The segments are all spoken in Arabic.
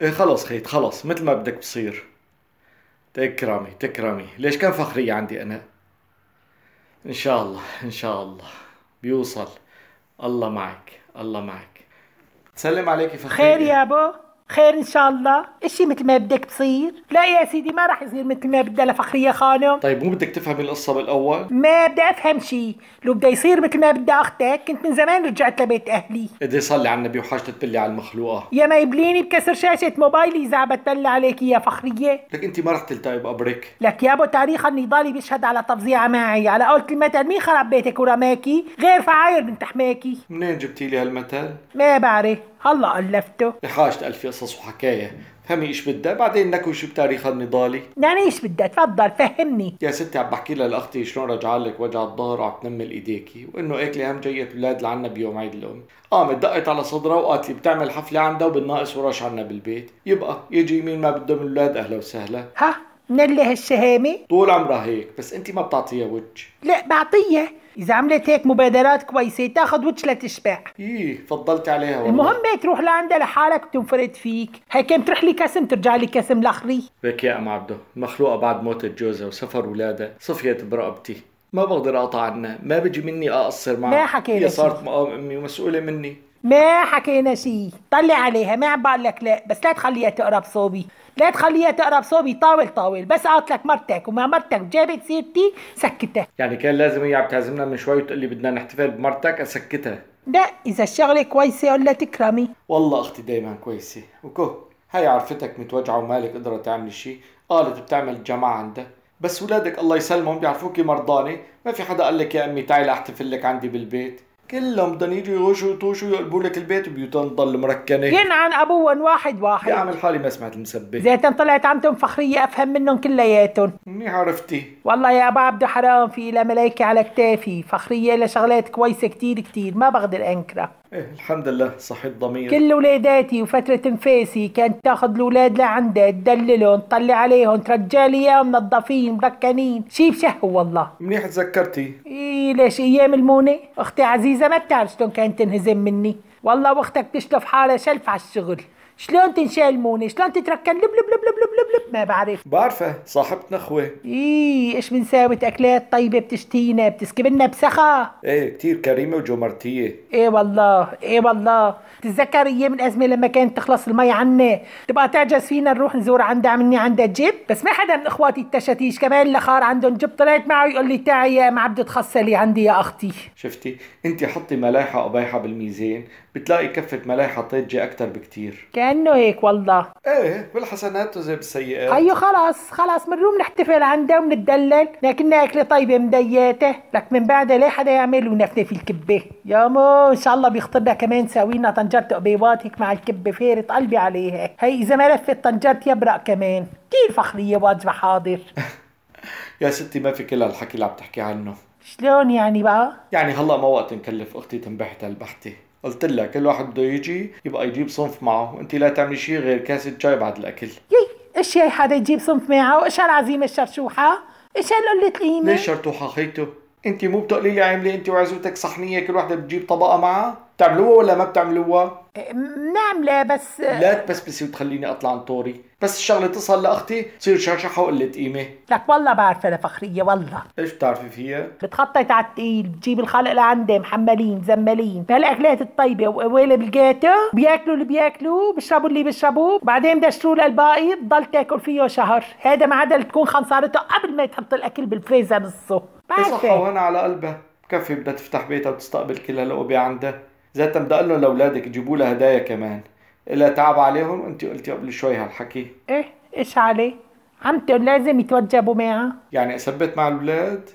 ايه خلص خيط خلص مثل ما بدك بصير تكرمي تكرمي ليش كان فخرية عندي أنا إن شاء الله إن شاء الله بيوصل الله معك الله معك تسلم عليكي فخرية خير يا أبو خير ان شاء الله اشي مثل ما بدك تصير لا يا سيدي ما راح يصير مثل ما بدها لفخرية خانم طيب مو بدك تفهم القصة بالاول ما بدي افهم شي لو بده يصير مثل ما بدها اختك كنت من زمان رجعت لبيت اهلي بدي إيه صلي على النبي وحاجة تبلي على المخلوقة يا ما يبليني بكسر شاشة موبايلي اذا بتبلى عليك يا فخرية لك انت ما راح تلتقي بقبرك لك يا ابو تاريخ النضالي بيشهد على تفظيع معي على قولة المثل مين خرب بيتك ورماكي غير فعاير من تحماكي منين جبتي لي هالمثل ما بعرف هلا ألفته لحاجة ألف قصص وحكاية فهمي ايش بدها بعدين نكوي شو بتاريخ النضالي يعني ايش بدها تفضل فهمني يا ستي عم بحكي لها لاختي شلون رجع لك وجع الظهر وعم تنمل ايديكي وانه اكلي هم جاية اولاد لعنا بيوم عيد الام قامت دقت على صدرها وقالت لي بتعمل حفله عندها وبالناقص وراش عنا بالبيت يبقى يجي مين ما بده من الاولاد اهلا وسهلا ها من اللي هالشهامة؟ طول عمرها هيك بس انت ما بتعطيها وجه لا بعطيها اذا عملت هيك مبادرات كويسه تاخذ وتشلة لتشبع ايه فضلت عليها والله المهم هيك تروح لعندها لحالك وتنفرد فيك هي هيك تروح لي كسم ترجع لي كسم لاخري لك يا ام عبده مخلوقه بعد موت جوزها وسفر ولادها صفيت برقبتي ما بقدر اقطع عنها ما بيجي مني اقصر معها ما حكي هي صارت مقام امي ومسؤوله مني ما حكينا شيء طلع عليها ما عم بقول لك لا بس لا تخليها تقرا بصوبي لا تخليها تقرا بصوبي طاول طاول بس قالت لك مرتك وما مرتك جابت سيرتي سكتها يعني كان لازم هي عم تعزمنا من شوي وتقول لي بدنا نحتفل بمرتك اسكتها لا اذا الشغله كويسه قول لها تكرمي والله اختي دايما كويسه وكو هي عرفتك متوجعه ومالك قدرة تعمل شيء قالت بتعمل جماعة عندها بس ولادك الله يسلمهم بيعرفوكي مرضانه ما في حدا قال لك يا امي تعي لاحتفل لك عندي بالبيت كلهم بدهم يجوا يغشوا يطوشوا يقلبوا لك البيت وبيوتهم تضل مركنه ينعن ابوهم واحد واحد عمي حالي ما سمعت المسبه زيتن طلعت عمتهم فخريه افهم منهم كلياتهم منيح عرفتي والله يا ابو عبده حرام في لا ملايكه على كتافي فخريه لشغلات كويسه كتير كتير ما بقدر انكره ايه الحمد لله صحي ضمير كل ولاداتي وفترة انفاسي كانت تاخذ الاولاد لعندها تدللهم تطلع عليهم ترجع لي اياهم منظفين مركنين شي بشهو والله منيح تذكرتي ايه ليش ايام المونه اختي عزيزه اذا ما بتعرف شلون كانت تنهزم مني والله واختك تشلف حالها شلف على الشغل شلون تنشال مونه شلون تتركن لب لب لب لب لب لب لب ما بعرف بعرفه صاحبتنا خوه ايه ايش بنساوي اكلات طيبه بتشتينا بتسكب لنا بسخه ايه كثير كريمه وجمرتيه ايه والله ايه والله تتذكر ايام الازمه لما كانت تخلص المي عنا تبقى تعجز فينا نروح نزور عندها عمني عندها جيب بس ما حدا من اخواتي التشتيش كمان لخار عندهم جيب طلعت معه يقول لي تعي يا ما عبد تخسلي عندي يا اختي شفتي انت حطي ملايحه قبيحه بالميزان بتلاقي كفة ملاي حطيت جي أكتر بكتير كأنه هيك والله ايه بالحسنات وزي بالسيئات أيوه خلاص خلاص بنروح نحتفل عنده وبنتدلل لكن أكلة طيبة مدياتة لك من بعدها ليه حدا يعمل في الكبة يا مو إن شاء الله بيخطرنا كمان ساوينا طنجرة قبيوات هيك مع الكبة فيرت قلبي عليها هي إذا ما لفت طنجرة يبرق كمان كيف فخرية واجبة حاضر يا ستي ما في كل هالحكي اللي عم تحكي عنه شلون يعني بقى؟ يعني هلا ما وقت نكلف اختي تنبحت هالبحته قلت لها كل واحد بده يجي يبقى يجيب صنف معه وانت لا تعملي شيء غير كاسه شاي بعد الاكل يي ايش يا حدا يجيب صنف معه ايش هالعزيمه الشرشوحه ايش هالقلة قيمه ليش شرطوحه خيته انت مو بتقولي لي عامله انت وعزوتك صحنيه كل وحدة بتجيب طبقه معها بتعملوها ولا ما بتعملوها بنعملها بس لا تبسبسي وتخليني اطلع عن طوري بس الشغله تصل لاختي تصير شرشحه وقله قيمه لك والله بعرفها لفخريه والله ايش بتعرفي فيها بتخطط على الثقيل بتجيب الخلق لعندي محملين زملين بهالاكلات الطيبه وقوالب الجاتو بياكلوا اللي بياكلوه بيشربوا اللي بيشربوه بعدين دشوا للباقي بتضل تاكل فيه شهر هذا ما عدا تكون خنصارته قبل ما تحط الاكل بالفريزر نصه بعرفها وهنا على قلبها بكفي بدها تفتح بيتها وتستقبل كل هالقبة عندها ذاتا بدي اقول لهم لاولادك جيبوا لها هدايا كمان لا تعب عليهم انت قلتي قبل شوي هالحكي ايه ايش عليه عمتهم لازم يتوجبوا معها يعني اثبت مع الاولاد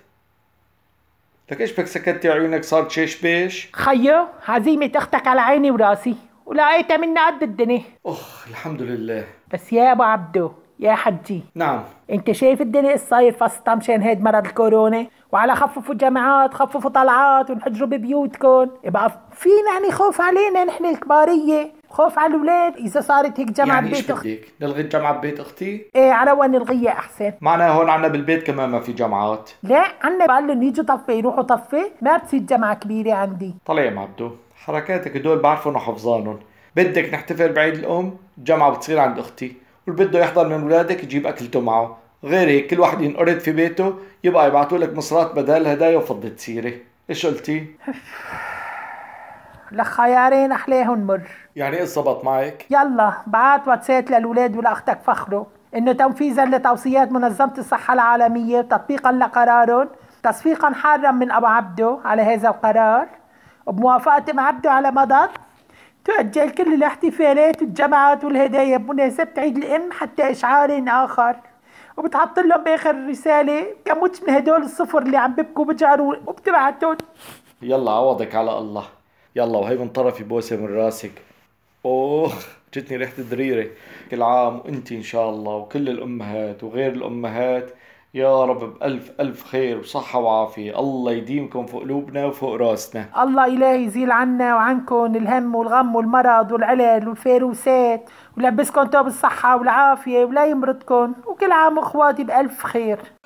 لك ايش بك سكتي عيونك صارت شيش بيش خيو عزيمة اختك على عيني وراسي ولقيتها منا قد الدنيا اخ الحمد لله بس يا ابو عبدو يا حجي نعم انت شايف الدنيا ايش صاير مشان هيد مرض الكورونا وعلى خففوا جامعات خففوا طلعات ونحجروا ببيوتكم يبقى في يعني خوف علينا نحن الكبارية خوف على الاولاد اذا صارت هيك جامعه يعني ببيت اختي نلغي الجامعه ببيت اختي ايه على وين نلغيها احسن معنا هون عنا بالبيت كمان ما في جامعات لا عنا بقول لهم يجوا طفه يروحوا طفه ما بتصير جامعه كبيره عندي طلع معبدو حركاتك هدول بعرفهم وحفظانهم بدك نحتفل بعيد الام الجامعه بتصير عند اختي واللي بده يحضر من اولادك يجيب اكلته معه غير هيك كل واحد ينقرض في بيته يبقى يبعثوا لك مصرات بدل هدايا وفضة سيره ايش قلتي؟ لخيارين احلاهم مر يعني ايه الزبط معك؟ يلا بعت واتسات للولاد ولاختك فخرو انه تنفيذا لتوصيات منظمه الصحه العالميه وتطبيقا لقرار تصفيقا حارا من ابو عبده على هذا القرار وبموافقه ام عبده على مضض تؤجل كل الاحتفالات والجمعات والهدايا بمناسبة عيد الأم حتى إشعار آخر وبتحط لهم بآخر رسالة كموتش من هدول الصفر اللي عم ببكوا بجعروا وبتبعتهم يلا عوضك على الله يلا وهي من طرفي بوسة من راسك اوه جتني ريحه الدريره كل عام وانت ان شاء الله وكل الامهات وغير الامهات يا رب بألف ألف خير وصحة وعافية الله يديمكم في قلوبنا وفوق راسنا الله إلهي يزيل عنا وعنكم الهم والغم والمرض والعلل والفيروسات ولبسكم ثوب طيب الصحة والعافية ولا يمرضكم وكل عام أخواتي بألف خير